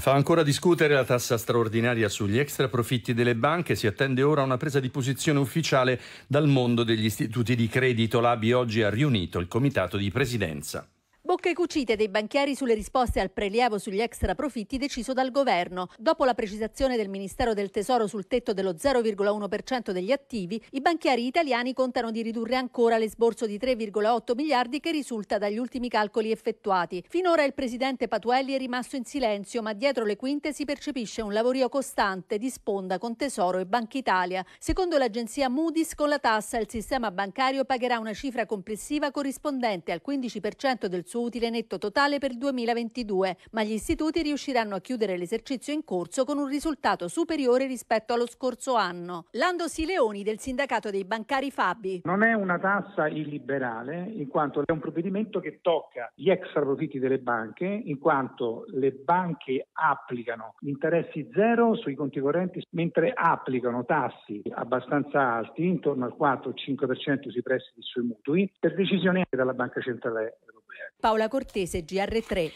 Fa ancora discutere la tassa straordinaria sugli extra profitti delle banche. Si attende ora una presa di posizione ufficiale dal mondo degli istituti di credito. L'ABI oggi ha riunito il comitato di presidenza. Bocche cucite dei banchieri sulle risposte al prelievo sugli extra profitti deciso dal governo. Dopo la precisazione del Ministero del Tesoro sul tetto dello 0,1% degli attivi, i banchieri italiani contano di ridurre ancora l'esborso di 3,8 miliardi che risulta dagli ultimi calcoli effettuati. Finora il presidente Patuelli è rimasto in silenzio, ma dietro le quinte si percepisce un lavorio costante di sponda con Tesoro e Banca Italia. Secondo l'agenzia Moody's, con la tassa il sistema bancario pagherà una cifra complessiva corrispondente al 15% del suo utile netto totale per il 2022, ma gli istituti riusciranno a chiudere l'esercizio in corso con un risultato superiore rispetto allo scorso anno. Lando Sileoni del sindacato dei bancari Fabi. Non è una tassa illiberale, in quanto è un provvedimento che tocca gli extra profitti delle banche, in quanto le banche applicano interessi zero sui conti correnti, mentre applicano tassi abbastanza alti, intorno al 4-5% sui prestiti sui mutui, per decisione dalla Banca Centrale Europea. Paola Cortese, GR3.